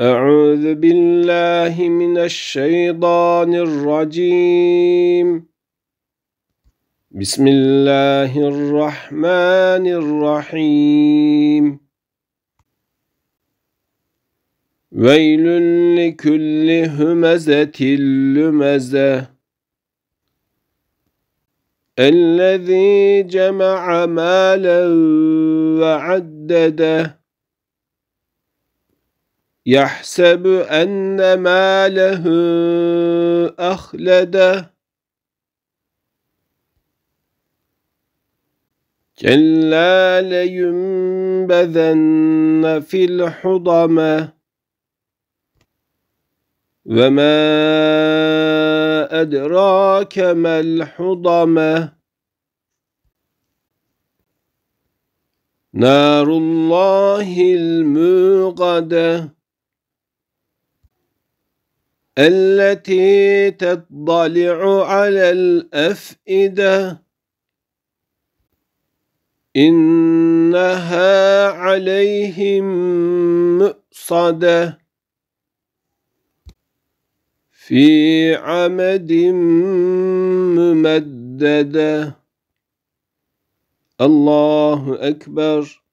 أعوذ بالله من الشيطان الرجيم بسم الله الرحمن الرحيم ويل لكل همزة لمزة الذي جمع مالا وعدده يحسب أن ماله أخلده كلا لينبذن في الحضمة وما أدراك ما الحضمة نار الله الموقده التي تطلع على الأفئدة إنها عليهم مؤصدة في عمد ممددة الله أكبر